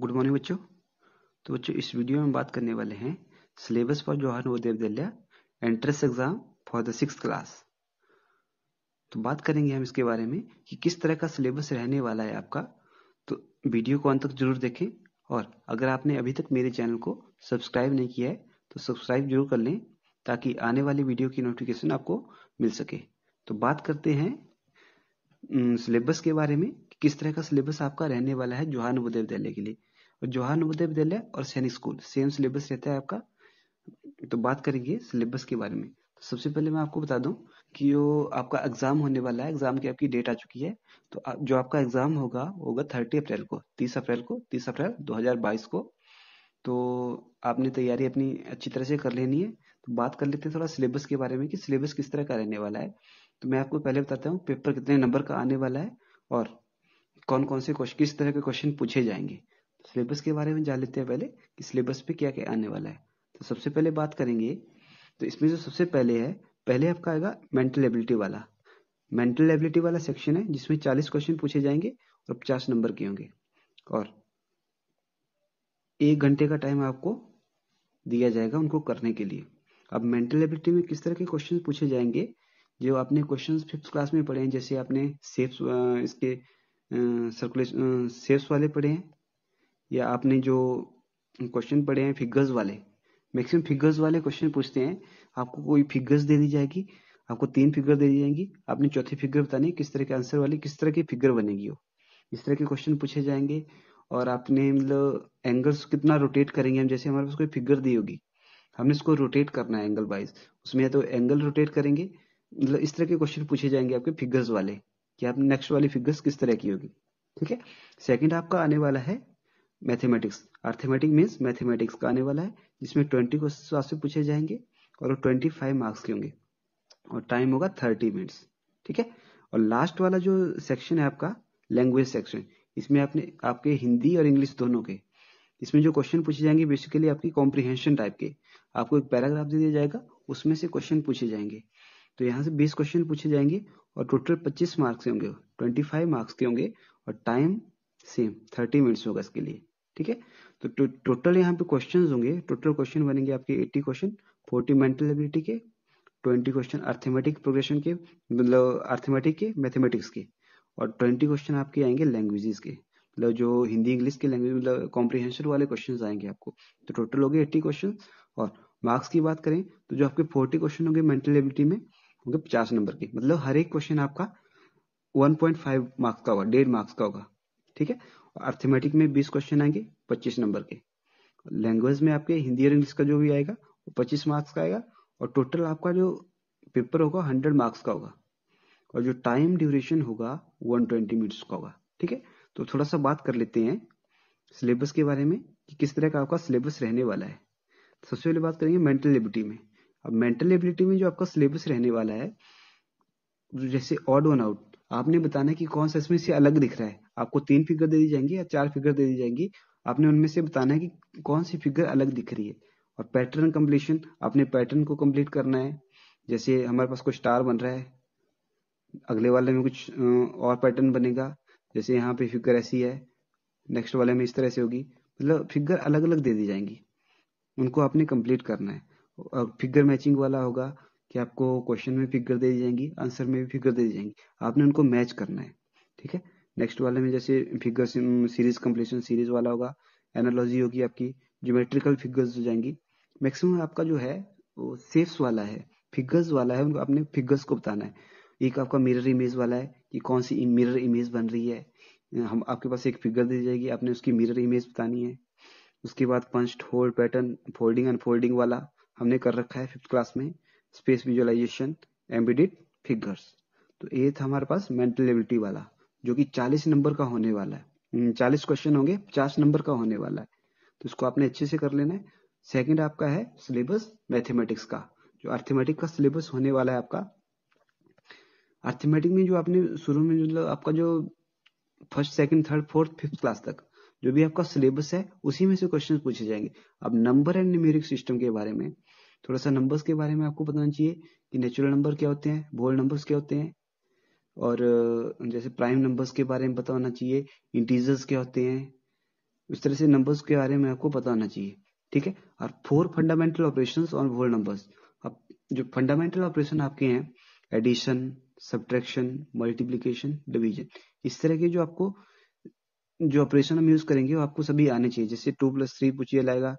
good morning बच्चों तो बच्चों इस वीडियो में बात करने वाले हैं syllabus for Jawahar Navodaya Vidyalaya entrance exam for the six class तो बात करेंगे हम इसके बारे में कि किस तरह का सिलेबस रहने वाला है आपका तो वीडियो को अंत तक जरूर देखें और अगर आपने अभी तक मेरे चैनल को सब्सक्राइब नहीं किया है तो सब्सक्राइब जरूर कर लें ताकि आने वाली वीडियो की नोटिफिकेशन आपको मिल सके तो बात करते हैं सिलेबस के बारे में किस तरह का सिलेबस आपका रहने वाला है जवाहर नवोदय विद्यालय के लिए और जवाहर नवोदय विद्यालय और सैनिक स्कूल सेम सिलेबस रहता है आपका तो बात करेंगे सिलेबस के बारे में तो सबसे पहले मैं आपको बता दूं कि जो आपका एग्जाम होने वाला है एग्जाम की आपकी डेट आ चुकी है तो जो आपका एग्जाम होगा होगा थर्टी अप्रैल को तीस अप्रैल को तीस अप्रैल 2022 को तो आपने तैयारी अपनी अच्छी तरह से कर लेनी है तो बात कर लेते हैं थोड़ा सिलेबस के बारे में कि सिलेबस किस तरह का रहने वाला है तो मैं आपको पहले बताता हूँ पेपर कितने नंबर का आने वाला है और कौन कौन से क्वेश्चन किस तरह के क्वेश्चन पूछे जाएंगे सिलेबस तो के बारे में जान लेते हैं पहले कि सिलेबस पे क्या क्या आने वाला है तो सबसे पहले बात करेंगे तो इसमें जो सबसे पहले है पहले आपका आएगा मेंटल एबिलिटी वाला मेंटल एबिलिटी वाला सेक्शन है जिसमें चालीस क्वेश्चन पूछे जाएंगे और पचास नंबर के होंगे और एक घंटे का टाइम आपको दिया जाएगा उनको करने के लिए अब मेंटल एबिलिटी में किस तरह के क्वेश्चन पूछे जाएंगे जो आपने क्वेश्चन फिफ्थ क्लास में पढ़े हैं जैसे आपने सेफ इसके सर्कुलेशन सेफ्स वाले पढ़े हैं या आपने जो क्वेश्चन पढ़े हैं फिगर्स वाले मैक्सिमम फिगर्स वाले क्वेश्चन पूछते हैं आपको कोई फिगर्स दे दी जाएगी आपको तीन फिगर दे दी जाएंगी आपने चौथी फिगर बतानी किस तरह के आंसर वाली किस तरह की फिगर बनेगी वो इस तरह के क्वेश्चन पूछे जाएंगे और आपने मतलब एंगल्स कितना रोटेट करेंगे हम जैसे हमारे पास कोई फिगर दी होगी हमने इसको रोटेट करना है एंगल वाइज उसमें या तो एंगल रोटेट करेंगे मतलब इस तरह के क्वेश्चन पूछे जाएंगे आपके फिगर्स वाले कि आपने नेक्स्ट वाली फिगर्स किस तरह की होगी ठीक है सेकेंड आपका आने वाला है मैथमेटिक्स अर्थमेटिक मीन्स मैथमेटिक्स का आने वाला है जिसमें ट्वेंटी क्वेश्चन आपसे पूछे जाएंगे और वो ट्वेंटी फाइव मार्क्स के होंगे और टाइम होगा थर्टी मिनट्स ठीक है और लास्ट वाला जो सेक्शन है आपका लैंग्वेज सेक्शन इसमें आपने आपके हिंदी और इंग्लिश दोनों के इसमें जो क्वेश्चन पूछे जाएंगे बेसिकली आपकी कॉम्प्रिहेंशन टाइप के आपको एक पैराग्राफ दे दिया जाएगा उसमें से क्वेश्चन पूछे जाएंगे तो यहाँ से 20 क्वेश्चन पूछे जाएंगे और टोटल 25 मार्क्स के होंगे 25 मार्क्स के होंगे और टाइम सेम 30 मिनट्स होगा इसके लिए ठीक है तो टोटल यहाँ पे क्वेश्चंस होंगे टोटल क्वेश्चन बनेंगे आपके 80 क्वेश्चन 40 मेंटल एबिलिटी के 20 क्वेश्चन अर्थमेटिक प्रोग्रेशन के मतलब अर्थमेटिक के मैथमेटिक्स के और ट्वेंटी क्वेश्चन आपके आएंगे लैंग्वेजेस के मतलब जो हिंदी इंग्लिश के लैंग्वेज मतलब कॉम्प्रिहेंशन वाले क्वेश्चन आएंगे आपको तो टोटल हो गए एट्टी क्वेश्चन और मार्क्स की बात करें तो जो आपके फोर्टी क्वेश्चन होंगे मेंटल एबिलिटी में होंगे पचास नंबर के मतलब हर एक क्वेश्चन आपका 1.5 मार्क्स का होगा डेढ़ मार्क्स का होगा ठीक है अर्थमेटिक में 20 क्वेश्चन आएंगे 25 नंबर के लैंग्वेज में आपके हिंदी और इंग्लिश का जो भी आएगा वो 25 मार्क्स का आएगा और टोटल आपका जो पेपर होगा 100 मार्क्स का होगा और जो टाइम ड्यूरेशन होगा 120 मिनट्स का होगा ठीक है तो थोड़ा सा बात कर लेते हैं सिलेबस के बारे में कि किस तरह का आपका सिलेबस रहने वाला है सबसे पहले बात करेंगे मेंटल लिबर्टी में अब मेंटल एबिलिटी में जो आपका सिलेबस रहने वाला है जैसे ऑड वन आउट आपने बताना है कि कौन सा इसमें से अलग दिख रहा है आपको तीन फिगर दे दी जाएंगी या चार फिगर दे दी जाएंगी आपने उनमें से बताना है कि कौन सी फिगर अलग दिख रही है और पैटर्न कम्प्लीशन आपने पैटर्न को कम्प्लीट करना है जैसे हमारे पास कोई स्टार बन रहा है अगले वाले में कुछ और पैटर्न बनेगा जैसे यहाँ पे फिगर ऐसी है नेक्स्ट वाले में इस तरह से होगी मतलब फिगर अलग अलग दे दी जाएंगी उनको आपने कंप्लीट करना है फिगर मैचिंग वाला होगा कि आपको क्वेश्चन में फिगर दे दी जाएंगी आंसर में भी फिगर दे दी जाएंगी आपने उनको मैच करना है ठीक है नेक्स्ट वाले में जैसे फिगर सीरीज कंप्लीशन सीरीज वाला होगा एनालॉजी होगी आपकी ज्योमेट्रिकल फिगर्स हो जाएंगी मैक्सिमम आपका जो है वो सेफ्स वाला है फिगर्स वाला है उनको अपने फिगर्स को बताना है एक आपका मिरर इमेज वाला है कि कौन सी मिरर इमेज बन रही है हम आपके पास एक फिगर दी जाएगी आपने उसकी मिरर इमेज बतानी है उसके बाद punch hole pattern folding and folding वाला हमने कर रखा है फिफ्थ क्लास में स्पेस विजुअलाइजेशन एम्बेडेड फिगर्स तो ये था हमारे पास मेंटल एबिलिटी वाला जो कि 40 नंबर का होने वाला है 40 हम्म, क्वेश्चन होंगे 50 नंबर का होने वाला है तो इसको आपने अच्छे से कर लेना है सेकेंड आपका है सिलेबस मैथमेटिक्स का जो अर्थमेटिक का सिलेबस होने वाला है आपका अर्थमेटिक में जो आपने शुरू में मतलब आपका जो first second third fourth fifth class तक जो भी आपका सिलेबस है उसी में से क्वेश्चन पूछे जाएंगे अब नंबर एंड न्यूमेरिक सिस्टम के बारे में थोड़ा सा नंबर्स के बारे में आपको बताना चाहिए कि नेचुरल नंबर क्या होते हैं बोल नंबर्स क्या होते हैं और जैसे प्राइम नंबर्स के बारे में बताना चाहिए इंटीजर्स क्या होते हैं इस तरह से नंबर्स के बारे में आपको बताना चाहिए ठीक है और four fundamental operations on whole numbers अब जो फंडामेंटल ऑपरेशन आपके हैं एडिशन सब्ट्रैक्शन मल्टीप्लीकेशन डिवीजन इस तरह के जो आपको जो ऑपरेशन हम यूज करेंगे वो आपको सभी आने चाहिए जैसे टू प्लस थ्री पूछिए लाएगा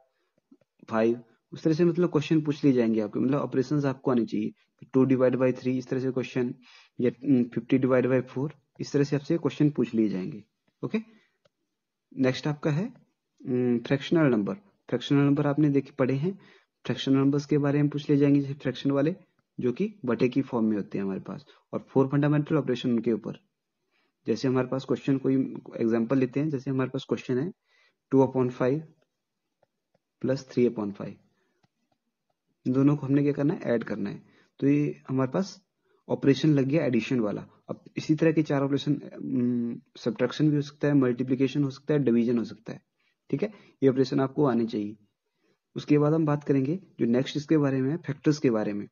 फाइव उस तरह से मतलब क्वेश्चन पूछ लिए जाएंगे आपके मतलब ऑपरेशन आपको आने चाहिए टू डिवाइड बाई थ्री इस तरह से क्वेश्चन या फिफ्टी डिवाइड बाई फोर इस तरह से आपसे क्वेश्चन पूछ लिए जाएंगे ओके नेक्स्ट आपका है फ्रैक्शनल नंबर फ्रैक्शनल नंबर आपने देखे पढ़े हैं फ्रैक्शनल नंबर्स के बारे में पूछ लिए जाएंगे जैसे फ्रैक्शन वाले जो कि बटे की फॉर्म में होते हैं हमारे पास और फोर फंडामेंटल ऑपरेशन उनके ऊपर जैसे हमारे पास क्वेश्चन कोई एग्जाम्पल लेते हैं जैसे हमारे पास क्वेश्चन है two upon five plus three upon five दोनों को हमने क्या करना है ऐड करना है तो ये हमारे पास ऑपरेशन लग गया एडिशन वाला अब इसी तरह के चार ऑपरेशन सब्ट्रैक्शन भी हो सकता है मल्टीप्लीकेशन हो सकता है डिविजन हो सकता है ठीक है ये ऑपरेशन आपको आने चाहिए उसके बाद हम बात करेंगे जो नेक्स्ट इसके बारे में फैक्टर्स के बारे में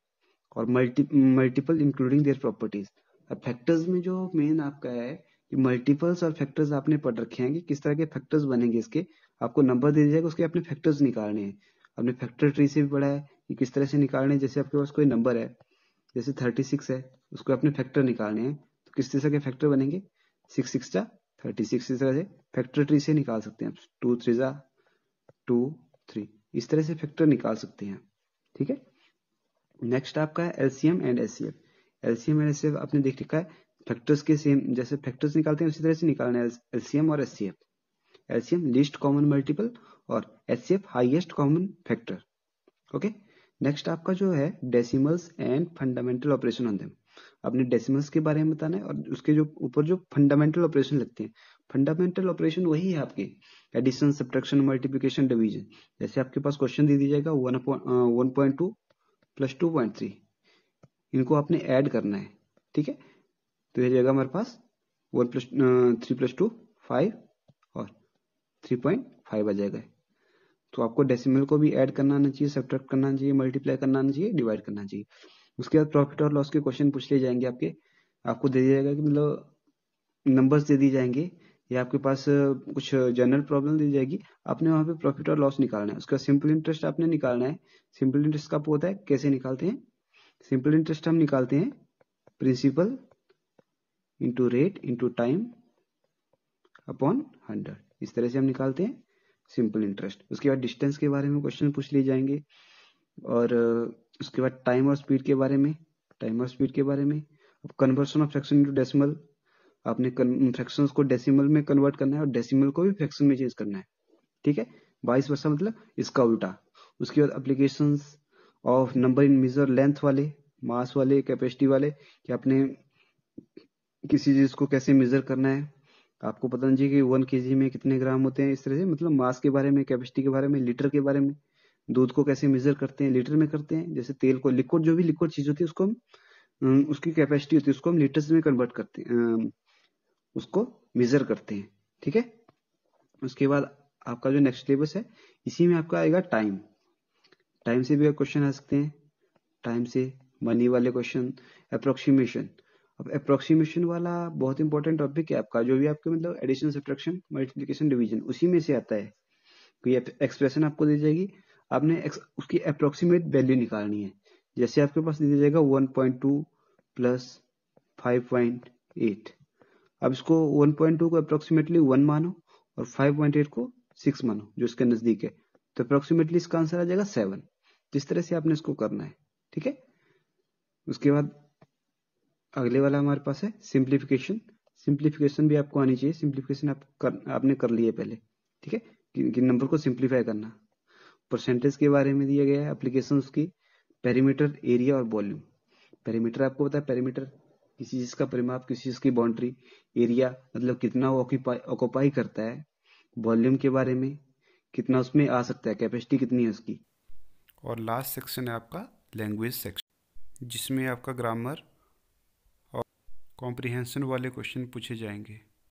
और multi multiple including their properties अब फैक्टर्स में जो मेन आपका है कि मल्टीपल्स और फैक्टर्स आपने पढ़ रखे हैं कि किस तरह के फैक्टर्स बनेंगे इसके आपको नंबर दे दिया जाएगा उसके अपने फैक्टर्स निकालने हैं आपने फैक्टर ट्री से भी पढ़ा है कि किस तरह से निकालने जैसे आपके पास कोई नंबर है जैसे थर्टी सिक्स है उसको अपने फैक्टर निकालने हैं तो किस तरह के फैक्टर बनेंगे सिक्स सिक्स जा थर्टी सिक्स इस तरह से फैक्टर ट्री से निकाल सकते हैं आप टू थ्री जा टू थ्री इस तरह से फैक्टर निकाल सकते हैं ठीक है नेक्स्ट आपका है एलसीएम एंड एससीएफ एलसीएम मैंने सिर्फ आपने देख रखा है फैक्टर्स के सेम जैसे फैक्टर्स निकालते हैं उसी तरह से निकालना है एलसीएम और HCF LCM least common multiple और HCF highest common factor okay next आपका जो है decimals and fundamental operation on them आपने डेसिमल्स के बारे में बताना है और उसके जो ऊपर जो फंडामेंटल ऑपरेशन लगते हैं फंडामेंटल ऑपरेशन वही है आपके एडिशन सब्ट्रैक्शन मल्टीप्लिकेशन डिवीजन जैसे आपके पास क्वेश्चन दे दिया जाएगा one point two plus two point three इनको आपने ऐड करना है ठीक है तो यह जाएगा हमारे पास one plus three plus two five और थ्री पॉइंट फाइव आ जाएगा तो आपको डेसिमल को भी ऐड करना आना चाहिए सब्ट्रैक्ट करना चाहिए मल्टीप्लाई करना आना चाहिए डिवाइड करना चाहिए उसके बाद प्रॉफिट और लॉस के क्वेश्चन पूछ ले जाएंगे आपके आपको दे दिया जाएगा कि मतलब नंबर्स दे दिए जाएंगे या आपके पास कुछ जनरल प्रॉब्लम दी जाएगी आपने वहां पे प्रॉफिट और लॉस निकालना है उसका सिंपल इंटरेस्ट आपने निकालना है सिंपल इंटरेस्ट का होता है कैसे निकालते हैं सिंपल इंटरेस्ट हम निकालते हैं principal into rate into time upon hundred इस तरह से हम निकालते हैं सिंपल इंटरेस्ट उसके बाद डिस्टेंस के बारे में क्वेश्चन पूछ लिए जाएंगे और उसके बाद टाइम और स्पीड के बारे में टाइम और स्पीड के बारे में अब conversion of fraction into decimal आपने फ्रैक्शन को डेसिमल में कन्वर्ट करना है और डेसिमल को भी फ्रैक्शन में चेंज करना है ठीक है बाईस वर्षा मतलब इसका उल्टा उसके बाद अप्लीकेशंस और नंबर इन मेजर लेंथ वाले मास वाले कैपेसिटी वाले कि आपने किसी चीज को कैसे मेजर करना है आपको पता नहीं कि वन के में कितने ग्राम होते हैं इस तरह से मतलब मास के बारे में कैपेसिटी के बारे में लीटर के बारे में दूध को कैसे मेजर करते हैं लीटर में करते हैं जैसे तेल को लिक्विड जो भी लिक्विड चीज होती है उसको हम उसकी कैपेसिटी होती है उसको हम लीटर में कन्वर्ट करते हैं उसको मेजर करते हैं ठीक है उसके बाद आपका जो नेक्स्ट सिलेबस है इसी में आपका आएगा टाइम टाइम से भी क्वेश्चन आ सकते हैं टाइम से मनी वाले क्वेश्चन अप्रोक्सीमेशन अब अप्रोक्सीमेशन वाला बहुत इंपॉर्टेंट टॉपिक है आपका जो भी आपके मतलब एडिशन सब्ट्रैक्शन मल्टीप्लीकेशन डिवीजन उसी में से आता है कोई तो एक्सप्रेशन आपको दी जाएगी आपने उसकी अप्रोक्सीमेट वैल्यू निकालनी है जैसे आपके पास दी जाएगा 1.2 पॉइंट टू प्लस फाइव अब इसको 1.2 को अप्रोक्सीमेटली वन मानो और 5.8 को सिक्स मानो जो इसके नजदीक है तो अप्रोक्सीमेटली इसका आंसर आ जाएगा सेवन जिस तरह से आपने इसको करना है ठीक है उसके बाद अगले वाला हमारे पास है सिंप्लीफिकेशन सिंप्लीफिकेशन भी आपको आनी चाहिए सिंप्लीफिकेशन आप कर, आपने कर लिए पहले ठीक है कि नंबर को सिंप्लीफाई करना परसेंटेज के बारे में दिया गया है एप्लीकेशन की पेरीमीटर एरिया और वॉल्यूम पेरीमीटर आपको पता है पेरीमीटर किसी चीज का परिमाप किसी चीज की बाउंड्री एरिया मतलब कितना वो ऑक्यूपाई करता है वॉल्यूम के बारे में कितना उसमें आ सकता है कैपेसिटी कितनी है उसकी और लास्ट सेक्शन है आपका लैंग्वेज सेक्शन जिसमें आपका ग्रामर और कॉम्प्रिहेंसन वाले क्वेश्चन पूछे जाएंगे